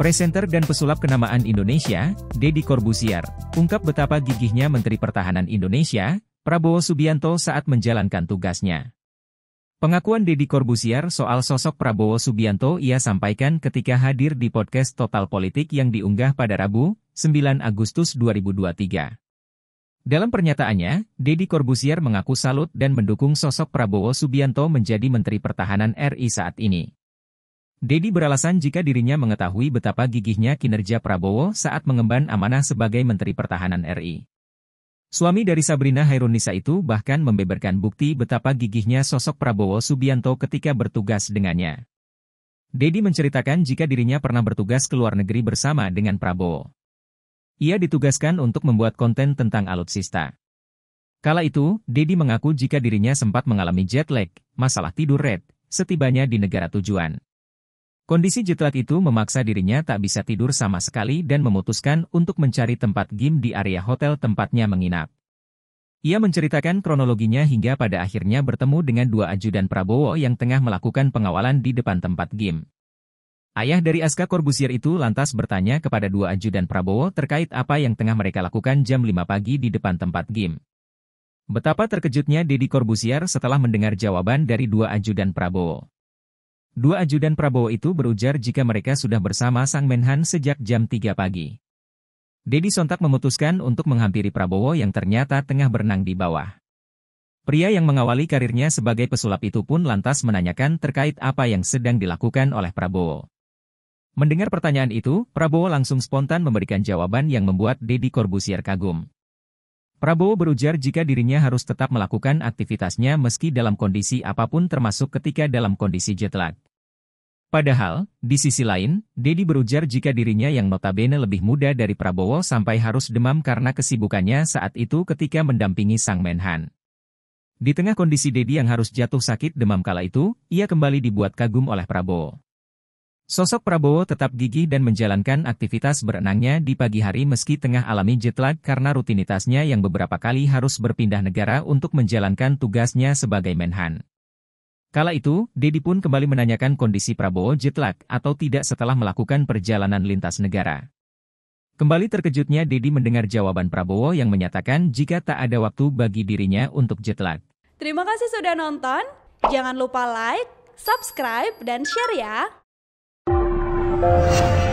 Presenter dan pesulap kenamaan Indonesia, Deddy Corbuzier, ungkap betapa gigihnya Menteri Pertahanan Indonesia, Prabowo Subianto saat menjalankan tugasnya. Pengakuan Deddy Corbuzier soal sosok Prabowo Subianto ia sampaikan ketika hadir di podcast Total Politik yang diunggah pada Rabu, 9 Agustus 2023. Dalam pernyataannya, Deddy Corbuzier mengaku salut dan mendukung sosok Prabowo Subianto menjadi Menteri Pertahanan RI saat ini. Dedi beralasan jika dirinya mengetahui betapa gigihnya kinerja Prabowo saat mengemban amanah sebagai Menteri Pertahanan RI. Suami dari Sabrina Hairunisa itu bahkan membeberkan bukti betapa gigihnya sosok Prabowo Subianto ketika bertugas dengannya. Dedi menceritakan jika dirinya pernah bertugas ke luar negeri bersama dengan Prabowo. Ia ditugaskan untuk membuat konten tentang alutsista. Kala itu, Dedi mengaku jika dirinya sempat mengalami jet lag, masalah tidur red, setibanya di negara tujuan. Kondisi jetlag itu memaksa dirinya tak bisa tidur sama sekali dan memutuskan untuk mencari tempat game di area hotel tempatnya menginap. Ia menceritakan kronologinya hingga pada akhirnya bertemu dengan dua ajudan Prabowo yang tengah melakukan pengawalan di depan tempat game. Ayah dari Aska Corbusier itu lantas bertanya kepada dua ajudan Prabowo terkait apa yang tengah mereka lakukan jam 5 pagi di depan tempat game. Betapa terkejutnya Deddy Corbusier setelah mendengar jawaban dari dua ajudan Prabowo. Dua ajudan Prabowo itu berujar jika mereka sudah bersama Sang Menhan sejak jam 3 pagi. Dedi sontak memutuskan untuk menghampiri Prabowo yang ternyata tengah berenang di bawah. Pria yang mengawali karirnya sebagai pesulap itu pun lantas menanyakan terkait apa yang sedang dilakukan oleh Prabowo. Mendengar pertanyaan itu, Prabowo langsung spontan memberikan jawaban yang membuat Dedi Corbusier kagum. Prabowo berujar jika dirinya harus tetap melakukan aktivitasnya meski dalam kondisi apapun termasuk ketika dalam kondisi jet lag. Padahal, di sisi lain, Dedi berujar jika dirinya yang notabene lebih muda dari Prabowo sampai harus demam karena kesibukannya saat itu ketika mendampingi sang Menhan. Di tengah kondisi Dedi yang harus jatuh sakit demam kala itu, ia kembali dibuat kagum oleh Prabowo. Sosok Prabowo tetap gigih dan menjalankan aktivitas berenangnya di pagi hari meski tengah alami jet lag karena rutinitasnya yang beberapa kali harus berpindah negara untuk menjalankan tugasnya sebagai Menhan. Kala itu, Dedi pun kembali menanyakan kondisi Prabowo jet lag atau tidak setelah melakukan perjalanan lintas negara. Kembali terkejutnya Dedi mendengar jawaban Prabowo yang menyatakan jika tak ada waktu bagi dirinya untuk jet lag. Terima kasih sudah nonton, jangan lupa like, subscribe, dan share ya! Thank you.